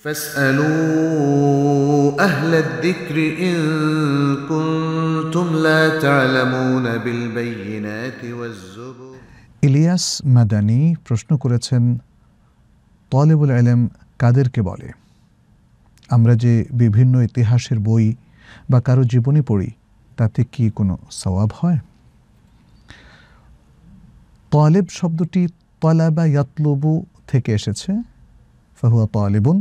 فاسألوا أهل الذكر إن كنتم لا تعلمون بالبينات والزبر ইলিয়াস মাদানি প্রশ্ন করেছেন তলেবুল আলেম কাদেরকে বলে আমরা যে বিভিন্ন ইতিহাসের বই বা কারো জীবনী পড়ি তাতে কি কোনো সওয়াব হয় তলেব শব্দটি তলাবা ইয়াতলবু থেকে এসেছে ফাহুয়া তলেবুন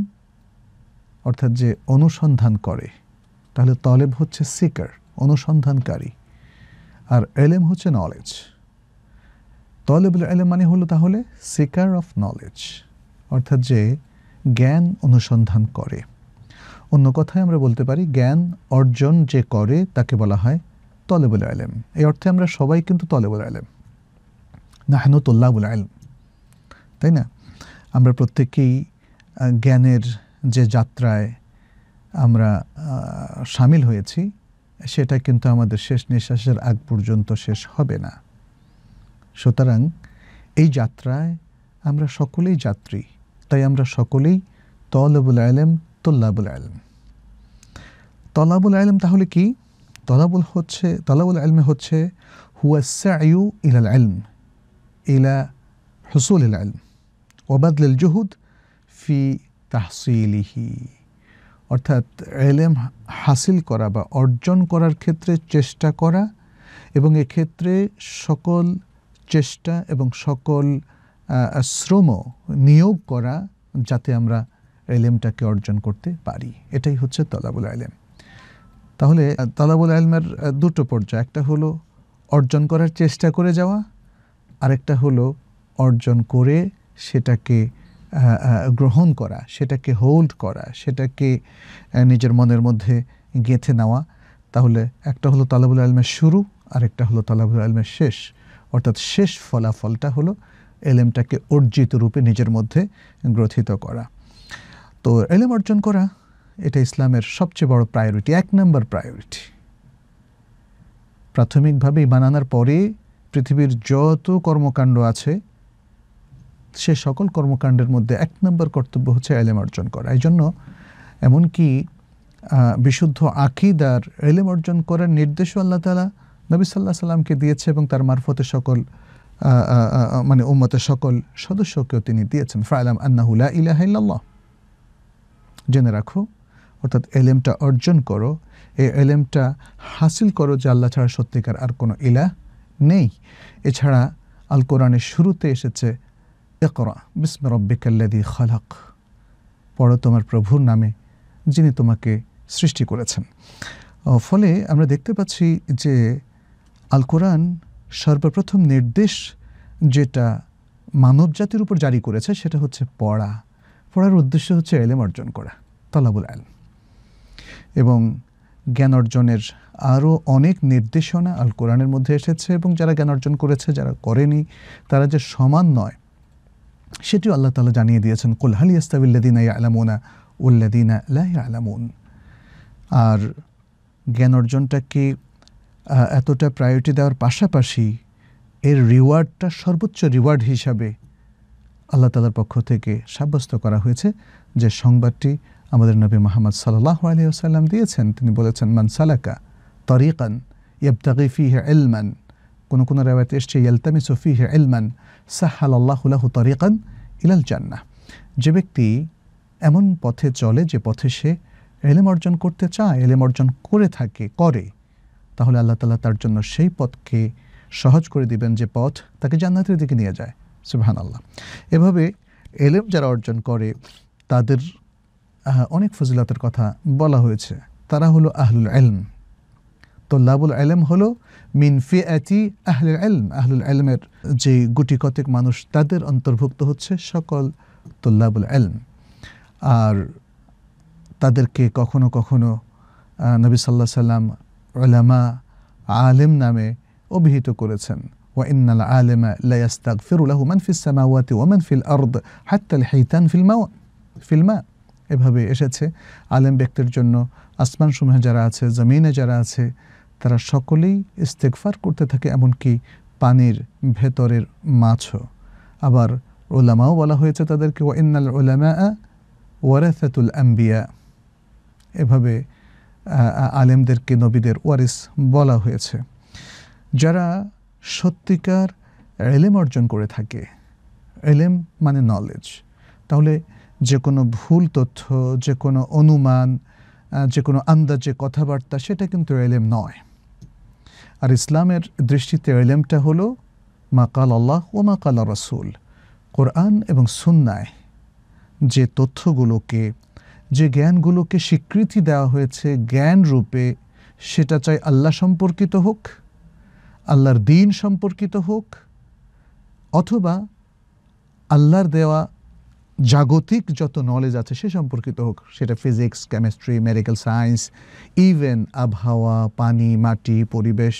অর্থাৎ যে অনুসন্ধান করে তাহলে তলেব হচ্ছে সিকার অনুসন্ধানকারী আর এলেম হচ্ছে নলেজ তলেব এলেম মানে হলো তাহলে সিকার অফ নলেজ অর্থাৎ যে জ্ঞান অনুসন্ধান করে অন্য কথায় আমরা বলতে পারি জ্ঞান অর্জন যে করে তাকে বলা হয় তলেবুল আলেম এই অর্থে আমরা সবাই কিন্তু তলেবুল আলেম নাহনু তোল্লাবুল আলম তাই না আমরা প্রত্যেকেই জ্ঞানের যে যাত্রায় আমরা সামিল হয়েছি সেটা কিন্তু আমাদের শেষ নিঃশ্বাসের আগ পর্যন্ত শেষ হবে না সুতরাং এই যাত্রায় আমরা সকলেই যাত্রী তাই আমরা সকলেই তলাবুল আলম তোল্লাবুল আলম তলাবুল আলম তাহলে কি তলাবুল হচ্ছে তলাবুল আলমে হচ্ছে হুয়াসায়ু ইলাল আলম ইলা হুসুল ইল আলম ওবাদলিল জুহুদ ফি তাহসিলিহি অর্থাৎ এলেম হাসিল করা বা অর্জন করার ক্ষেত্রে চেষ্টা করা এবং এক্ষেত্রে সকল চেষ্টা এবং সকল শ্রম নিয়োগ করা যাতে আমরা এলেমটাকে অর্জন করতে পারি এটাই হচ্ছে তলাবুল আলেম তাহলে তলাবুল আলমের দুটো পর্যায় একটা হলো অর্জন করার চেষ্টা করে যাওয়া আরেকটা হলো অর্জন করে সেটাকে গ্রহণ করা সেটাকে হোল্ড করা সেটাকে নিজের মনের মধ্যে গেঁথে নেওয়া তাহলে একটা হলো তালাবুল আলমের শুরু আর একটা হলো তালাবুল আলমের শেষ অর্থাৎ শেষ ফলাফলটা হলো এলেমটাকে অর্জিত রূপে নিজের মধ্যে গ্রথিত করা তো এলেম অর্জন করা এটা ইসলামের সবচেয়ে বড় প্রায়োরিটি এক নম্বর প্রায়োরিটি প্রাথমিকভাবে বানানার পরে পৃথিবীর যত কর্মকাণ্ড আছে সে সকল কর্মকাণ্ডের মধ্যে এক নম্বর কর্তব্য হচ্ছে এলেম অর্জন করা এই জন্য এমনকি বিশুদ্ধ আকিদার এলেম অর্জন করার নির্দেশও আল্লাহ তালা নবী সাল্লাহ সাল্লামকে দিয়েছে এবং তার মারফতে সকল মানে উম্মতে সকল সদস্যকেও তিনি দিয়েছেন ফাইলাম আন্নাহুলা ইলাহাল্লাহ জেনে রাখো অর্থাৎ এলেমটা অর্জন করো এই এলেমটা হাসিল করো যে আল্লাহ ছাড়া সত্যিকার আর কোনো ইলাহ নেই এছাড়া আল কোরআনের শুরুতে এসেছে একরা বিস্ম রব্বিকাল্লাদি খালাক পড়ো তোমার প্রভুর নামে যিনি তোমাকে সৃষ্টি করেছেন ফলে আমরা দেখতে পাচ্ছি যে আল কোরআন সর্বপ্রথম নির্দেশ যেটা মানব জাতির উপর জারি করেছে সেটা হচ্ছে পড়া পড়ার উদ্দেশ্য হচ্ছে এলেম অর্জন করা তলাবুল আল এবং জ্ঞান অর্জনের আরও অনেক নির্দেশনা আল কোরআনের মধ্যে এসেছে এবং যারা জ্ঞান অর্জন করেছে যারা করেনি তারা যে সমান নয় সেটিও আল্লাহ তালা জানিয়ে দিয়েছেন কুলহালি হালি ইস্তাবিল্লাদিনা আলামুনা উল্লাদিনা আলামুন আর জ্ঞান অর্জনটাকে এতটা প্রায়োরিটি দেওয়ার পাশাপাশি এর রিওয়ার্ডটা সর্বোচ্চ রিওয়ার্ড হিসাবে আল্লাহ তালার পক্ষ থেকে সাব্যস্ত করা হয়েছে যে সংবাদটি আমাদের নবী মোহাম্মদ সাল্লাহ আলিয়া সাল্লাম দিয়েছেন তিনি বলেছেন মানসালাকা তরিকান ইবতাগিফি হে এলমান কোনো কোনো রেওয়ায়তে এসছে ইয়ালতামি সফি ইলমান সাহাল আল্লাহুল্লাহ তরিকান ইলাল জান্না যে ব্যক্তি এমন পথে চলে যে পথে সে এলেম অর্জন করতে চায় এলেম অর্জন করে থাকে করে তাহলে আল্লাহ তালা তার জন্য সেই পথকে সহজ করে দিবেন যে পথ তাকে জান্নাতের দিকে নিয়ে যায় সুবহান আল্লাহ এভাবে এলেম যারা অর্জন করে তাদের অনেক ফজিলতের কথা বলা হয়েছে তারা হলো আহলুল এলম তোল্লাবুল আলম হলো মিন ফিয়াতি আহলুল আলম আহলুল আলমের যে গুটি কতেক মানুষ তাদের অন্তর্ভুক্ত হচ্ছে সকল তোল্লাবুল আলম আর তাদেরকে কখনো কখনো নবী সাল্লাহ সাল্লাম ওলামা আলেম নামে অভিহিত করেছেন وإن العالم لا يستغفر له من في السماوات ومن في الأرض حتى الحيتان في الماء في الماء এভাবে এসেছে আলেম ব্যক্তির জন্য আসমান সমূহে যারা আছে জমিনে যারা আছে তারা সকলেই ইস্তেকফার করতে থাকে এমনকি পানির ভেতরের মাছও আবার ওলামাও বলা হয়েছে তাদেরকে ও ইন্নাল ওলামা ওয়ারাসাতুল আম্বিয়া এভাবে আলেমদেরকে নবীদের ওয়ারিস বলা হয়েছে যারা সত্যিকার এলেম অর্জন করে থাকে এলেম মানে নলেজ তাহলে যে কোনো ভুল তথ্য যে কোনো অনুমান যে কোনো আন্দাজে কথাবার্তা সেটা কিন্তু এলেম নয় আর ইসলামের দৃষ্টিতে এলেমটা হলো মাকাল আল্লাহ ও মাকাল রসুল কোরআন এবং সুন্নায় যে তথ্যগুলোকে যে জ্ঞানগুলোকে স্বীকৃতি দেওয়া হয়েছে জ্ঞান রূপে সেটা চাই আল্লাহ সম্পর্কিত হোক আল্লাহর দিন সম্পর্কিত হোক অথবা আল্লাহর দেওয়া জাগতিক যত নলেজ আছে সে সম্পর্কিত হোক সেটা physics chemistry medical science even আবহাওয়া পানি মাটি পরিবেশ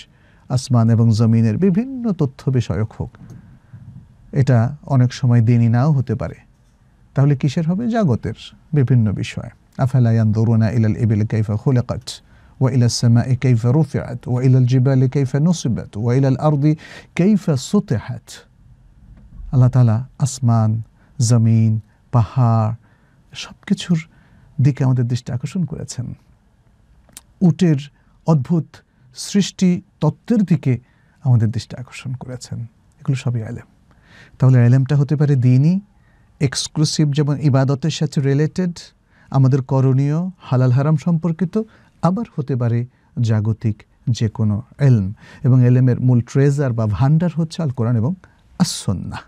আসমান এবং জমিনের বিভিন্ন তথ্য বিষয়ক হোক এটা অনেক সময় দিনই নাও হতে পারে তাহলে কিসের হবে জাগতের বিভিন্ন বিষয় আফালায়ান দরুনা ইলাল ইবিল কাইফা খুলাকাত وإلى السماء كيف رفعت وإلى الجبال كيف نصبت وإلى الأرض كيف سطحت আল্লাহ তালা আসমান জমিন পাহাড় সব কিছুর দিকে আমাদের দৃষ্টি আকর্ষণ করেছেন উটের অদ্ভুত সৃষ্টি তত্ত্বের দিকে আমাদের দৃষ্টি আকর্ষণ করেছেন এগুলো সবই আইলেম তাহলে আইলেমটা হতে পারে দিনই এক্সক্লুসিভ যেমন ইবাদতের সাথে রিলেটেড আমাদের করণীয় হালাল হারাম সম্পর্কিত আবার হতে পারে জাগতিক যে কোনো এলম এবং এলেমের মূল ট্রেজার বা ভান্ডার হচ্ছে আল কোরআন এবং আসন্না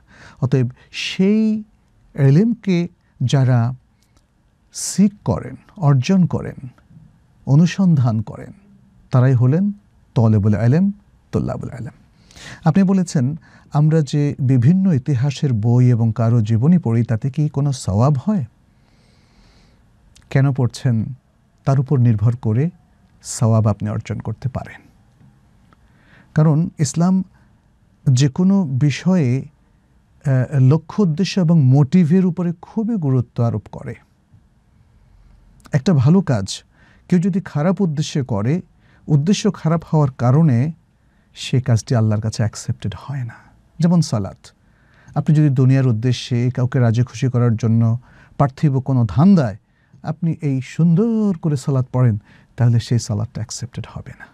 অতএব সেই এলএমকে যারা সিক করেন অর্জন করেন অনুসন্ধান করেন তারাই হলেন তলেবুল আলেম তোল্লাবুল আলেম আপনি বলেছেন আমরা যে বিভিন্ন ইতিহাসের বই এবং কারো জীবনী পড়ি তাতে কি কোনো সওয়াব হয় কেন পড়ছেন তার উপর নির্ভর করে সওয়াব আপনি অর্জন করতে পারেন কারণ ইসলাম যে কোনো বিষয়ে লক্ষ্য উদ্দেশ্য এবং মোটিভের উপরে খুবই গুরুত্ব আরোপ করে একটা ভালো কাজ কেউ যদি খারাপ উদ্দেশ্যে করে উদ্দেশ্য খারাপ হওয়ার কারণে সে কাজটি আল্লাহর কাছে অ্যাকসেপ্টেড হয় না যেমন সালাত আপনি যদি দুনিয়ার উদ্দেশ্যে কাউকে রাজি খুশি করার জন্য পার্থিব কোনো ধান্দায় আপনি এই সুন্দর করে সালাদ পড়েন তাহলে সেই সালাদটা অ্যাকসেপ্টেড হবে না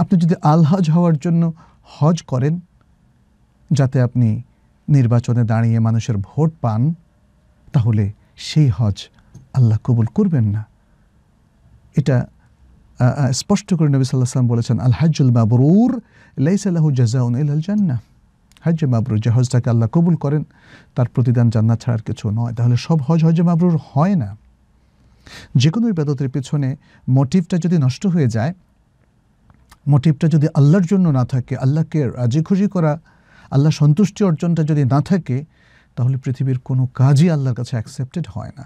আপনি যদি আলহাজ হওয়ার জন্য হজ করেন যাতে আপনি নির্বাচনে দাঁড়িয়ে মানুষের ভোট পান তাহলে সেই হজ আল্লাহ কবুল করবেন না এটা স্পষ্ট করে নবী সাল্লাম বলেছেন আল হাজুল বাবরুর লাইসাল্লাহ জাজাউন ইল আল জান্না হজ্জে মাবরুর যে হজটাকে আল্লাহ কবুল করেন তার প্রতিদান জান্নাত ছাড়ার কিছু নয় তাহলে সব হজ হজে মাবরুর হয় না যে কোনো ইবাদতের পেছনে মোটিভটা যদি নষ্ট হয়ে যায় মোটিভটা যদি আল্লাহর জন্য না থাকে আল্লাহকে রাজি খুশি করা আল্লাহ সন্তুষ্টি অর্জনটা যদি না থাকে তাহলে পৃথিবীর কোনো কাজই আল্লাহর কাছে অ্যাকসেপ্টেড হয় না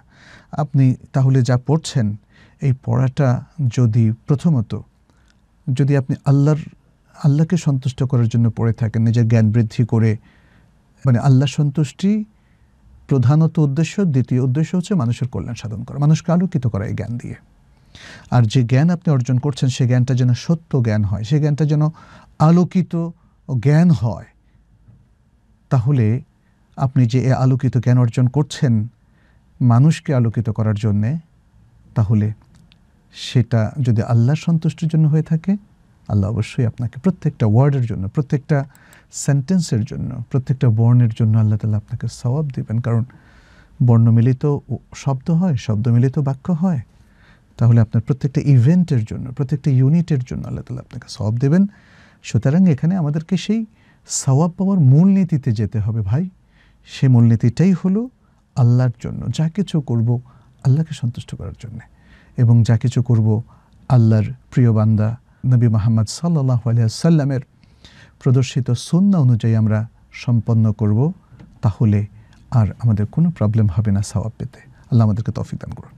আপনি তাহলে যা পড়ছেন এই পড়াটা যদি প্রথমত যদি আপনি আল্লাহর আল্লাহকে সন্তুষ্ট করার জন্য পড়ে থাকেন নিজের জ্ঞান বৃদ্ধি করে মানে আল্লাহ সন্তুষ্টি প্রধানত উদ্দেশ্য দ্বিতীয় উদ্দেশ্য হচ্ছে মানুষের কল্যাণ সাধন করা মানুষকে আলোকিত করা এই জ্ঞান দিয়ে আর যে জ্ঞান আপনি অর্জন করছেন সে জ্ঞানটা যেন সত্য জ্ঞান হয় সে জ্ঞানটা যেন আলোকিত জ্ঞান হয় তাহলে আপনি যে এ আলোকিত জ্ঞান অর্জন করছেন মানুষকে আলোকিত করার জন্যে তাহলে সেটা যদি আল্লাহ সন্তুষ্টির জন্য হয়ে থাকে আল্লাহ অবশ্যই আপনাকে প্রত্যেকটা ওয়ার্ডের জন্য প্রত্যেকটা সেন্টেন্সের জন্য প্রত্যেকটা বর্ণের জন্য আল্লাহ তালা আপনাকে সবাব দেবেন কারণ বর্ণ মিলিত শব্দ হয় শব্দ মিলিত বাক্য হয় তাহলে আপনার প্রত্যেকটা ইভেন্টের জন্য প্রত্যেকটা ইউনিটের জন্য আল্লাহ তালা আপনাকে সব দেবেন সুতরাং এখানে আমাদেরকে সেই সওয়াব পাওয়ার মূলনীতিতে যেতে হবে ভাই সে মূলনীতিটাই হলো আল্লাহর জন্য যা কিছু করব আল্লাহকে সন্তুষ্ট করার জন্য এবং যা কিছু করব আল্লাহর প্রিয় বান্দা নবী মোহাম্মদ সাল্লাহ সাল্লামের প্রদর্শিত সন্না অনুযায়ী আমরা সম্পন্ন করব তাহলে আর আমাদের কোনো প্রবলেম হবে না সওয়াব পেতে আল্লাহ আমাদেরকে তফিক দান করুন